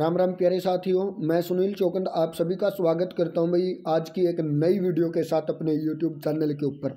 राम राम प्यारे साथियों मैं सुनील चौकंद आप सभी का स्वागत करता हूं भाई आज की एक नई वीडियो के साथ अपने यूट्यूब चैनल के ऊपर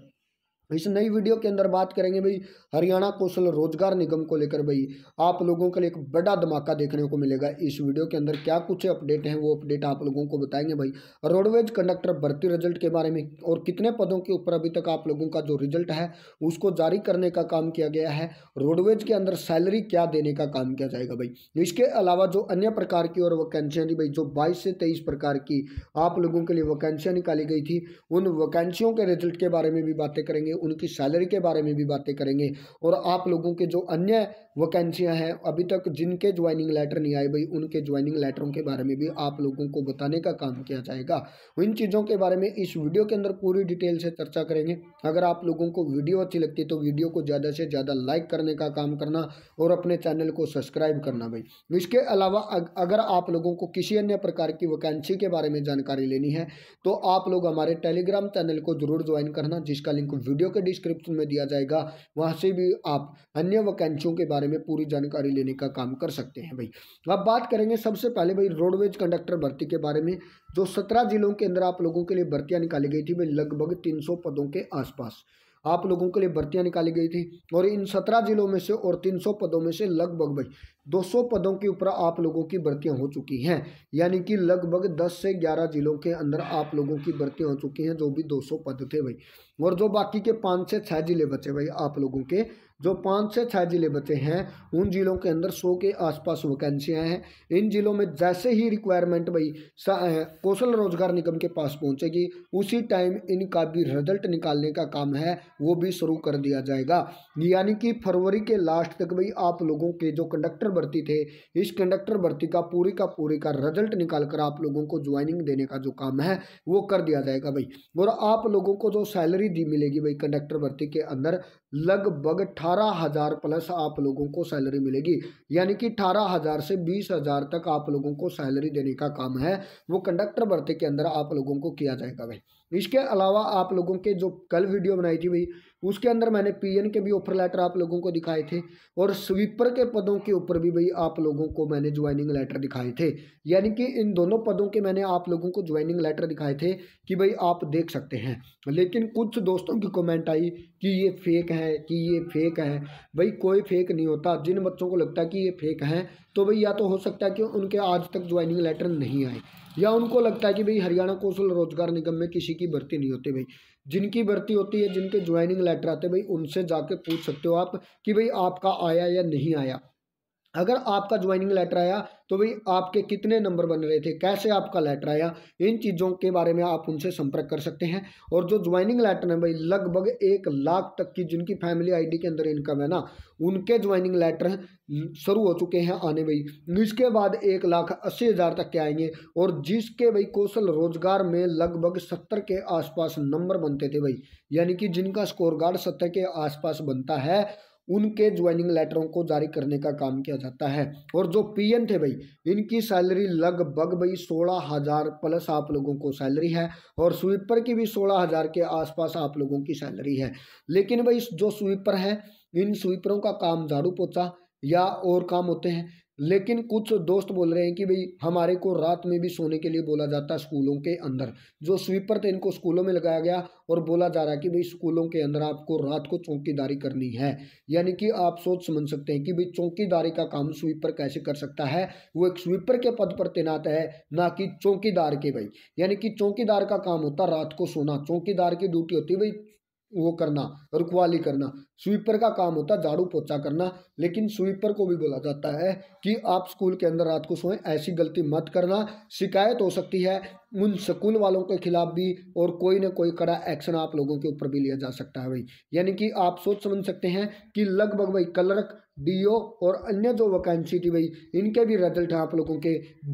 इस नई वीडियो के अंदर बात करेंगे भाई हरियाणा कौशल रोजगार निगम को लेकर भाई आप लोगों के लिए एक बड़ा धमाका देखने को मिलेगा इस वीडियो के अंदर क्या कुछ अपडेट हैं वो अपडेट आप लोगों को बताएंगे भाई रोडवेज कंडक्टर भर्ती रिजल्ट के बारे में और कितने पदों के ऊपर अभी तक आप लोगों का जो रिजल्ट है उसको जारी करने का काम किया गया है रोडवेज के अंदर सैलरी क्या देने का काम किया जाएगा भाई इसके अलावा जो अन्य प्रकार की और वैकेंसियाँ थी भाई जो बाईस से तेईस प्रकार की आप लोगों के लिए वैकेंसियाँ निकाली गई थी उन वैकेंसियों के रिजल्ट के बारे में भी बातें करेंगे उनकी सैलरी के बारे में भी बातें करेंगे और आप लोगों के जो अन्य वैकेंसियां हैं अभी तक जिनके ज्वाइनिंग लेटर नहीं आए भाई उनके ज्वाइनिंग लेटरों के बारे में भी आप लोगों को बताने का काम किया जाएगा तो इन चीज़ों के बारे में इस वीडियो के अंदर पूरी डिटेल से चर्चा करेंगे अगर आप लोगों को वीडियो अच्छी लगती है तो वीडियो को ज़्यादा से ज़्यादा लाइक करने का काम करना और अपने चैनल को सब्सक्राइब करना भाई इसके अलावा अगर आप लोगों को किसी अन्य प्रकार की वैकेंसी के बारे में जानकारी लेनी है तो आप लोग हमारे टेलीग्राम चैनल को जरूर ज्वाइन करना जिसका लिंक वीडियो वीडियो के डिस्क्रिप्शन में दिया जाएगा वहाँ से भी आप अन्य वैकेंसियों के बारे में पूरी जानकारी लेने का काम कर सकते हैं भाई तो अब बात करेंगे सबसे पहले भाई रोडवेज कंडक्टर भर्ती के बारे में जो सत्रह जिलों के अंदर आप लोगों के लिए भर्तियाँ निकाली गई थी भाई लगभग तीन पदों के आसपास आप लोगों के लिए भर्तियां निकाली गई थी और इन सत्रह जिलों में से और तीन सौ पदों में से लगभग भाई दो सौ पदों के ऊपर आप लोगों की भर्तियां हो चुकी हैं यानी कि लगभग दस से ग्यारह जिलों के अंदर आप लोगों की भर्तियां हो चुकी हैं जो भी सौ पद थे भाई और जो बाकी के पाँच से छः जिले बचे भाई आप लोगों के जो पाँच से छः ज़िले बचे हैं उन ज़िलों के अंदर सौ के आसपास वैकेंसियाँ हैं इन ज़िलों में जैसे ही रिक्वायरमेंट भाई कौशल रोजगार निगम के पास पहुँचेगी उसी टाइम इनका भी रिजल्ट निकालने का काम है वो भी शुरू कर दिया जाएगा यानी कि फरवरी के लास्ट तक भाई आप लोगों के जो कंडक्टर भर्ती थे इस कंडक्टर भर्ती का पूरी का पूरी का रिजल्ट निकाल कर आप लोगों को ज्वाइनिंग देने का जो काम है वो कर दिया जाएगा भाई और आप लोगों को जो सैलरी दी मिलेगी भाई कंडक्टर भर्ती के अंदर लगभग अठारह हज़ार प्लस आप लोगों को सैलरी मिलेगी यानी कि अठारह हज़ार से बीस हज़ार तक आप लोगों को सैलरी देने का काम है वो कंडक्टर भर्ती के अंदर आप लोगों को किया जाएगा भाई इसके अलावा आप लोगों के जो कल वीडियो बनाई थी भाई उसके अंदर मैंने पी के भी ऑफर लेटर आप लोगों को दिखाए थे और स्वीपर के पदों के ऊपर भी भाई आप लोगों को मैंने ज्वाइनिंग लेटर दिखाए थे यानी कि इन दोनों पदों के मैंने आप लोगों को ज्वाइनिंग लेटर दिखाए थे कि भाई आप देख सकते हैं लेकिन कुछ दोस्तों की कमेंट आई कि ये फेक है कि ये फेक फेक हैं भाई कोई फेक नहीं होता जिन बच्चों को लगता है कि ये फेक हैं तो भाई या तो हो सकता है कि उनके आज तक ज्वाइनिंग लेटर नहीं आए या उनको लगता है कि भाई हरियाणा कौशल रोजगार निगम में किसी की भर्ती नहीं होती भाई जिनकी भर्ती होती है जिनके ज्वाइनिंग लेटर आते भाई उनसे जाके पूछ सकते हो आप कि भाई आपका आया या नहीं आया अगर आपका ज्वाइनिंग लेटर आया तो भाई आपके कितने नंबर बन रहे थे कैसे आपका लेटर आया इन चीज़ों के बारे में आप उनसे संपर्क कर सकते हैं और जो ज्वाइनिंग लेटर है भाई लगभग एक लाख तक की जिनकी फैमिली आईडी के अंदर इनकम है ना उनके ज्वाइनिंग लेटर शुरू हो चुके हैं आने भाई इसके बाद एक लाख अस्सी हज़ार तक के आएंगे और जिसके भाई कौशल रोजगार में लगभग सत्तर के आसपास नंबर बनते थे भाई यानी कि जिनका स्कोर गार्ड सत्तर के आसपास बनता है उनके ज्वाइनिंग लेटरों को जारी करने का काम किया जाता है और जो पीएन थे भाई इनकी सैलरी लगभग भाई सोलह हज़ार प्लस आप लोगों को सैलरी है और स्वीपर की भी सोलह हज़ार के आसपास आप लोगों की सैलरी है लेकिन भाई जो स्वीपर है इन स्वीपरों का काम झाड़ू पोछा या और काम होते हैं लेकिन कुछ दोस्त बोल रहे हैं कि भाई हमारे को रात में भी सोने के लिए बोला जाता है स्कूलों के अंदर जो स्वीपर थे इनको स्कूलों में लगाया गया और बोला जा रहा है कि भाई स्कूलों के अंदर आपको रात को चौकीदारी करनी है यानी कि आप सोच समझ सकते हैं कि भाई चौकीदारी का काम स्वीपर कैसे कर सकता है वो एक स्वीपर के पद पर तैनात है ना कि चौकीदार के भाई यानी कि चौकीदार का काम होता रात को सोना चौकीदार की ड्यूटी होती है भाई वो करना रुखवाली करना स्वीपर का काम होता है झाड़ू पोछा करना लेकिन स्वीपर को भी बोला जाता है कि आप स्कूल के अंदर रात को सोएं ऐसी गलती मत करना शिकायत हो सकती है उन स्कूल वालों के खिलाफ भी और कोई ना कोई कड़ा एक्शन आप लोगों के ऊपर भी लिया जा सकता है भाई यानी कि आप सोच समझ सकते हैं कि लगभग भाई कलरक डीओ और अन्य जो वैकेंसी थी भाई इनके भी रिजल्ट आप लोगों के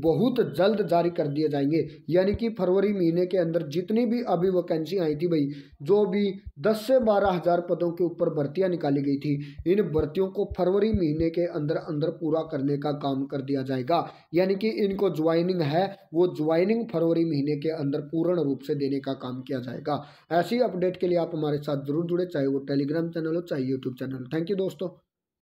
बहुत जल्द जारी कर दिए जाएंगे यानी कि फरवरी महीने के अंदर जितनी भी अभी वैकेंसी आई थी भाई जो भी दस से बारह हज़ार पदों के ऊपर भर्तियां निकाली गई थी इन भर्तियों को फरवरी महीने के अंदर अंदर पूरा करने का काम कर दिया जाएगा यानी कि इनको ज्वाइनिंग है वो ज्वाइनिंग फरवरी महीने के अंदर पूर्ण रूप से देने का काम किया जाएगा ऐसी अपडेट के लिए आप हमारे साथ जरूर जुड़े चाहे वो टेलीग्राम चैनल हो चाहे यूट्यूब चैनल थैंक यू दोस्तों